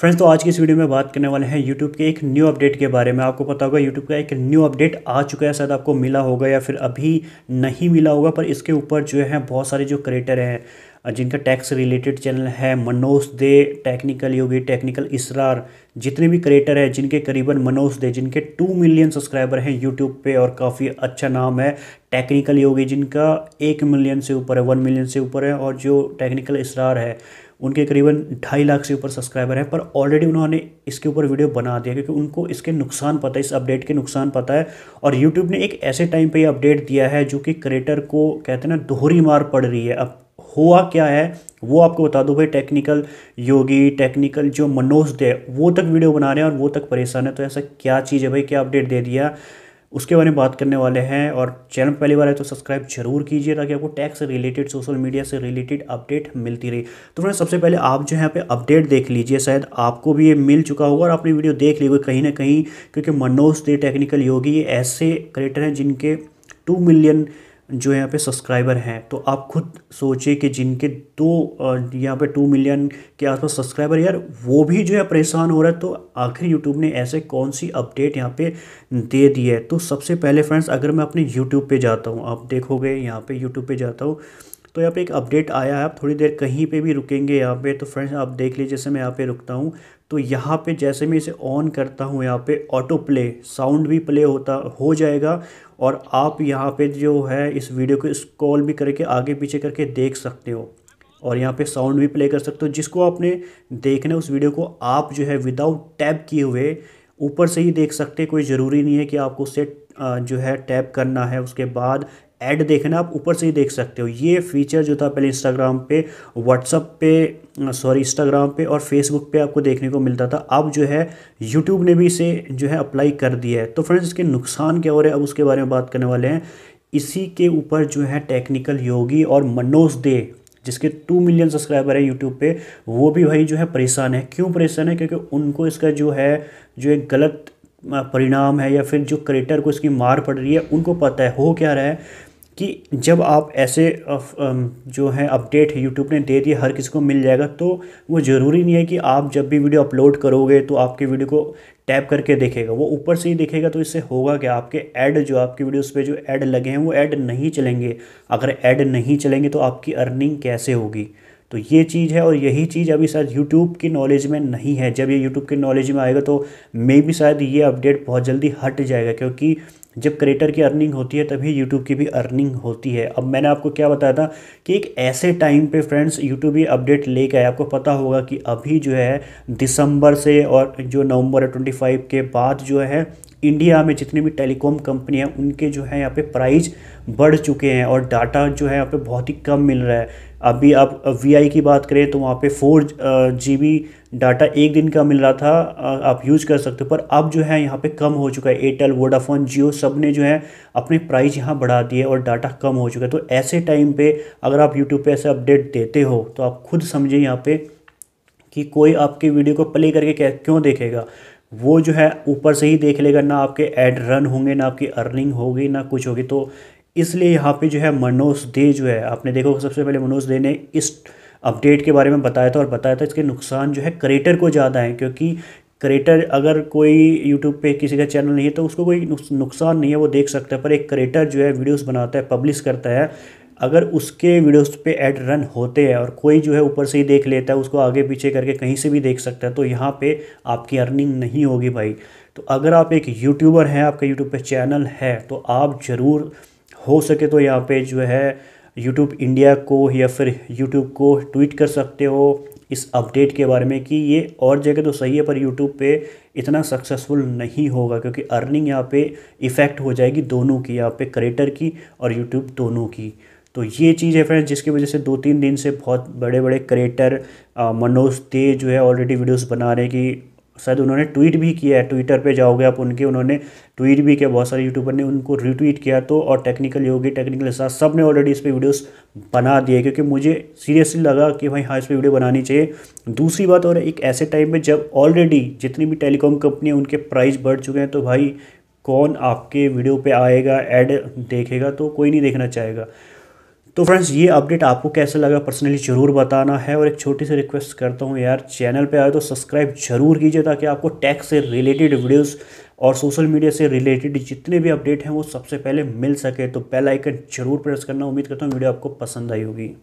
friends तो आज की इस वीडियो में बात करने वाले हैं यूट्यूब के एक न्यू अपडेट के बारे में आपको पता होगा यूट्यूब का एक न्यू अपडेट आ चुका है शायद आपको मिला होगा या फिर अभी नहीं मिला होगा पर इसके ऊपर जो है बहुत सारे जो क्रिएटर हैं जिनका टैक्स रिलेटेड चैनल है मनोज दे टेक्निकल योगी टेक्निकल इसरार जितने भी क्रिएटर हैं जिनके करीबन मनोज दे जिनके टू मिलियन सब्सक्राइबर हैं यूट्यूब पे और काफ़ी अच्छा नाम है टेक्निकल योगी जिनका एक मिलियन से ऊपर है वन मिलियन से ऊपर है और जो टेक्निकल इसरार है उनके करीबन ढाई लाख से ऊपर सब्सक्राइबर हैं पर ऑलरेडी उन्होंने इसके ऊपर वीडियो बना दिया क्योंकि उनको इसके नुकसान पता है इस अपडेट के नुकसान पता है और यूट्यूब ने एक ऐसे टाइम पर यह अपडेट दिया है जो कि क्रिएटर को कहते हैं ना दोहरी मार पड़ रही है अब हुआ क्या है वो आपको बता दो भाई टेक्निकल योगी टेक्निकल जो मनोज दे वो तक वीडियो बना रहे हैं और वो तक परेशान है तो ऐसा क्या चीज़ है भाई क्या अपडेट दे दिया उसके बारे में बात करने वाले हैं और चैनल पहली बार है तो सब्सक्राइब जरूर कीजिए ताकि आपको टैक्स से रिलेटेड सोशल मीडिया से रिलेटेड अपडेट मिलती रही तो फ्रेंड सबसे पहले आप जो यहाँ पे अपडेट देख लीजिए शायद आपको भी ये मिल चुका होगा और आपने वीडियो देख ली कहीं ना कहीं क्योंकि मनोज दे टेक्निकल योगी ये ऐसे क्रिएटर हैं जिनके टू मिलियन जो यहाँ पे सब्सक्राइबर हैं तो आप खुद सोचिए कि जिनके दो यहाँ पे टू मिलियन के आसपास सब्सक्राइबर यार वो भी जो है परेशान हो रहा है तो आखिर यूट्यूब ने ऐसे कौन सी अपडेट यहाँ पे दे दी है तो सबसे पहले फ्रेंड्स अगर मैं अपने यूट्यूब पे जाता हूँ आप देखोगे यहाँ पे यूट्यूब पे जाता हूँ तो यहाँ पे एक अपडेट आया है आप थोड़ी देर कहीं पे भी रुकेंगे यहाँ पे तो फ्रेंड्स आप देख लीजिए जैसे मैं यहाँ पे रुकता हूँ तो यहाँ पे जैसे मैं इसे ऑन करता हूँ यहाँ पे ऑटो प्ले साउंड भी प्ले होता हो जाएगा और आप यहाँ पे जो है इस वीडियो को स्क्रॉल भी करके आगे पीछे करके देख सकते हो और यहाँ पे साउंड भी प्ले कर सकते हो जिसको आपने देखना है उस वीडियो को आप जो है विदाउट टैप किए हुए ऊपर से ही देख सकते कोई ज़रूरी नहीं है कि आपको उसे जो है टैप करना है उसके बाद ऐड देखना आप ऊपर से ही देख सकते हो ये फीचर जो था पहले इंस्टाग्राम पे व्हाट्सअप पे सॉरी इंस्टाग्राम पे और फेसबुक पे आपको देखने को मिलता था अब जो है यूट्यूब ने भी इसे जो है अप्लाई कर दिया है तो फ्रेंड्स इसके नुकसान क्या हो रहे हैं अब उसके बारे में बात करने वाले हैं इसी के ऊपर जो है टेक्निकल योगी और मनोज दे जिसके टू मिलियन सब्सक्राइबर हैं यूट्यूब पे वो भी भाई जो है परेशान है क्यों परेशान है क्योंकि उनको इसका जो है जो एक गलत परिणाम है या फिर जो क्रिएटर को इसकी मार पड़ रही है उनको पता है हो क्या रहा है कि जब आप ऐसे जो हैं अपडेट है यूट्यूब ने दे दिए हर किसी को मिल जाएगा तो वो ज़रूरी नहीं है कि आप जब भी वीडियो अपलोड करोगे तो आपकी वीडियो को टैप करके देखेगा वो ऊपर से ही देखेगा तो इससे होगा क्या आपके ऐड जो आपके वीडियोस पे जो ऐड लगे हैं वो ऐड नहीं चलेंगे अगर ऐड नहीं चलेंगे तो आपकी अर्निंग कैसे होगी तो ये चीज़ है और यही चीज़ अभी शायद यूट्यूब की नॉलेज में नहीं है जब ये यूट्यूब की नॉलेज में आएगा तो मे भी शायद ये अपडेट बहुत जल्दी हट जाएगा क्योंकि जब क्रिएटर की अर्निंग होती है तभी यूट्यूब की भी अर्निंग होती है अब मैंने आपको क्या बताया था कि एक ऐसे टाइम पे फ्रेंड्स यूट्यूब ये अपडेट लेके आया आपको पता होगा कि अभी जो है दिसंबर से और जो नवंबर है ट्वेंटी फाइव के बाद जो है इंडिया में जितनी भी टेलीकॉम कंपनी है उनके जो है यहाँ पे प्राइस बढ़ चुके हैं और डाटा जो है यहाँ पे बहुत ही कम मिल रहा है अभी आप वी की बात करें तो वहाँ पे फोर जी डाटा एक दिन का मिल रहा था आप यूज़ कर सकते हो पर अब जो है यहाँ पे कम हो चुका है एयरटेल वोडाफोन जियो सब ने जो है अपने प्राइस यहाँ बढ़ा दिए और डाटा कम हो चुका है तो ऐसे टाइम पे अगर आप यूट्यूब पे ऐसे अपडेट देते हो तो आप खुद समझिए यहाँ पे कि कोई आपके वीडियो को प्ले करके क्यों देखेगा वो जो है ऊपर से ही देख लेगा ना आपके एड रन होंगे ना आपकी अर्निंग होगी ना कुछ होगी तो इसलिए यहाँ पे जो है मनोज दे जो है आपने देखो सबसे पहले मनोज दे ने इस अपडेट के बारे में बताया था और बताया था इसके नुकसान जो है क्रिएटर को ज़्यादा हैं क्योंकि क्रिएटर अगर कोई यूट्यूब पे किसी का चैनल नहीं है तो उसको कोई नुकसान नहीं है वो देख सकता है पर एक क्रिएटर जो है वीडियोस बनाता है पब्लिश करता है अगर उसके वीडियोस पे ऐड रन होते हैं और कोई जो है ऊपर से ही देख लेता है उसको आगे पीछे करके कहीं से भी देख सकता है तो यहाँ पे आपकी अर्निंग नहीं होगी भाई तो अगर आप एक यूट्यूबर हैं आपका यूट्यूब पे चैनल है तो आप ज़रूर हो सके तो यहाँ पे जो है यूट्यूब इंडिया को या फिर यूट्यूब को ट्वीट कर सकते हो इस अपडेट के बारे में कि ये और जगह तो सही है पर यूट्यूब पे इतना सक्सेसफुल नहीं होगा क्योंकि अर्निंग यहाँ पे इफ़ेक्ट हो जाएगी दोनों की यहाँ पे क्रिएटर की और यूट्यूब दोनों की तो ये चीज़ है फ्रेंड्स जिसकी वजह से दो तीन दिन से बहुत बड़े बड़े क्रिएटर मनोज ते जो है ऑलरेडी वीडियोस बना रहे हैं कि शायद उन्होंने ट्वीट भी किया है ट्विटर पे जाओगे आप उनके उन्होंने ट्वीट भी किया बहुत सारे यूट्यूबर ने उनको रीट्वीट किया तो और टेक्निकल योगी टेक्निकल साथ सब ने ऑलरेडी इस पर वीडियोस बना दिए क्योंकि मुझे सीरियसली लगा कि भाई हाँ इस पर वीडियो बनानी चाहिए दूसरी बात और एक ऐसे टाइम में जब ऑलरेडी जितनी भी टेलीकॉम कंपनी उनके प्राइस बढ़ चुके हैं तो भाई कौन आपके वीडियो पर आएगा एड देखेगा तो कोई नहीं देखना चाहेगा तो फ्रेंड्स ये अपडेट आपको कैसा लगा पर्सनली ज़रूर बताना है और एक छोटी सी रिक्वेस्ट करता हूँ यार चैनल पे आए तो सब्सक्राइब जरूर कीजिए ताकि आपको टैक्स से रिलेटेड वीडियोस और सोशल मीडिया से रिलेटेड जितने भी अपडेट हैं वो सबसे पहले मिल सके तो बेल आइकन जरूर प्रेस करना उम्मीद करता हूँ वीडियो आपको पसंद आई होगी